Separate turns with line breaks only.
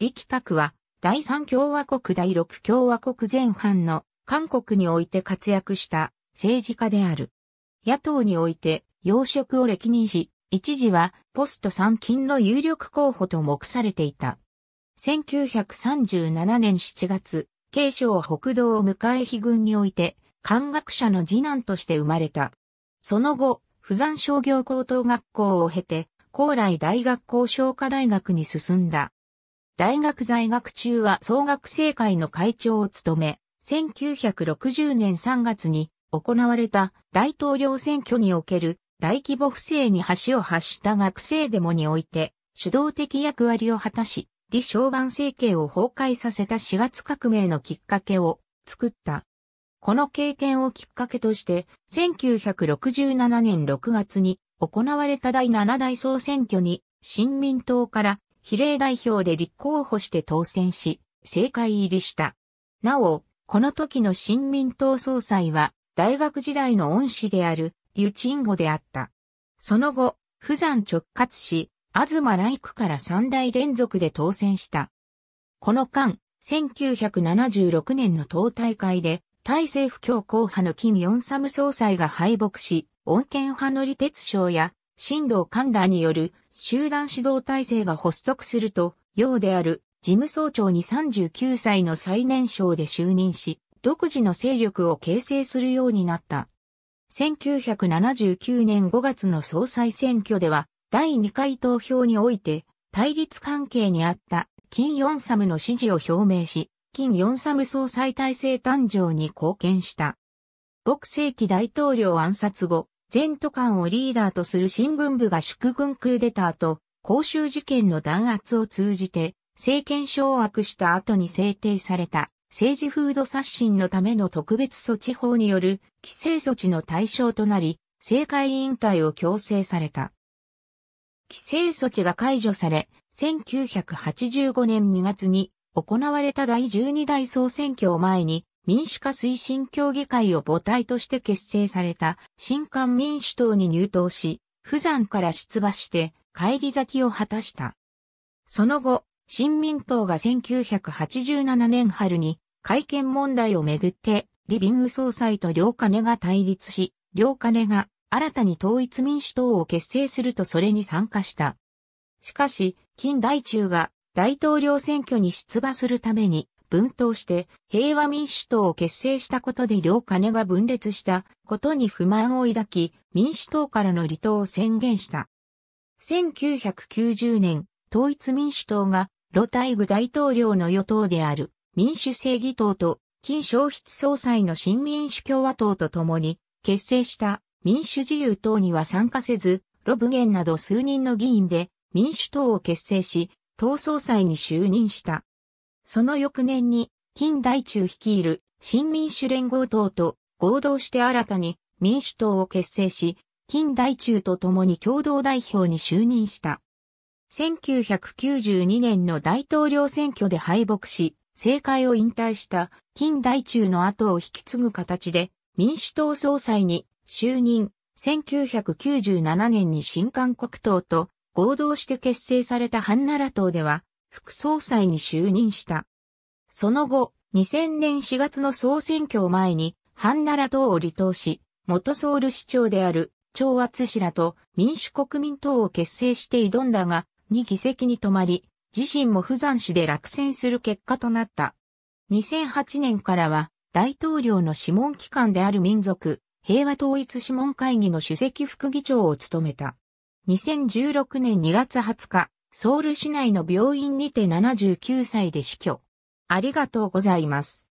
力拓は、第三共和国第六共和国前半の韓国において活躍した政治家である。野党において要職を歴任し、一時はポスト参勤の有力候補と目されていた。1937年7月、慶省北道を迎え非軍において、漢学者の次男として生まれた。その後、釜山商業高等学校を経て、高麗大学校商科大学に進んだ。大学在学中は総学生会の会長を務め、1960年3月に行われた大統領選挙における大規模不正に橋を発した学生デモにおいて主導的役割を果たし、李承番政権を崩壊させた4月革命のきっかけを作った。この経験をきっかけとして、1967年6月に行われた第7代総選挙に、新民党から比例代表で立候補して当選し、政界入りした。なお、この時の新民党総裁は、大学時代の恩師である、ユチンゴであった。その後、富山直轄し、東来区から3代連続で当選した。この間、1976年の党大会で、大政府強硬派の金ヨンサム総裁が敗北し、恩健派の李哲章や、新道官らによる集団指導体制が発足すると、ようである事務総長に39歳の最年少で就任し、独自の勢力を形成するようになった。1979年5月の総裁選挙では、第2回投票において、対立関係にあった金ヨンサムの支持を表明し、金ヨンサム総裁体制誕生に貢献した。朴世紀大統領暗殺後、全都官をリーダーとする新軍部が祝軍クーデターと公衆事件の弾圧を通じて政権掌握した後に制定された政治風土刷新のための特別措置法による規制措置の対象となり、政界委員会を強制された。規制措置が解除され、1985年2月に行われた第12代総選挙を前に民主化推進協議会を母体として結成された新韓民主党に入党し、富山から出馬して帰り咲きを果たした。その後、新民党が1987年春に改憲問題をめぐって、リビング総裁と両金が対立し、両金が新たに統一民主党を結成するとそれに参加した。しかし、金大中が大統領選挙に出馬するために分頭して平和民主党を結成したことで両金が分裂したことに不満を抱き、民主党からの離党を宣言した。1990年、統一民主党が、ロタイグ大統領の与党である民主正義党と、金消失総裁の新民主共和党と共に、結成した民主自由党には参加せず、ロブゲンなど数人の議員で民主党を結成し、党総裁に就任した。その翌年に、金大中率いる新民主連合党と合同して新たに民主党を結成し、金大中と共に共同代表に就任した。1992年の大統領選挙で敗北し、政界を引退した金大中の後を引き継ぐ形で民主党総裁に就任。1997年に新韓国党と合同して結成されたハンナラ党では副総裁に就任した。その後、2000年4月の総選挙を前に、ハンナラ党を離党し、元ソウル市長である張圧氏らと民主国民党を結成して挑んだが、2議席に止まり、自身も不山市で落選する結果となった。2008年からは、大統領の諮問機関である民族、平和統一諮問会議の主席副議長を務めた。2016年2月20日、ソウル市内の病院にて79歳で死去。ありがとうございます。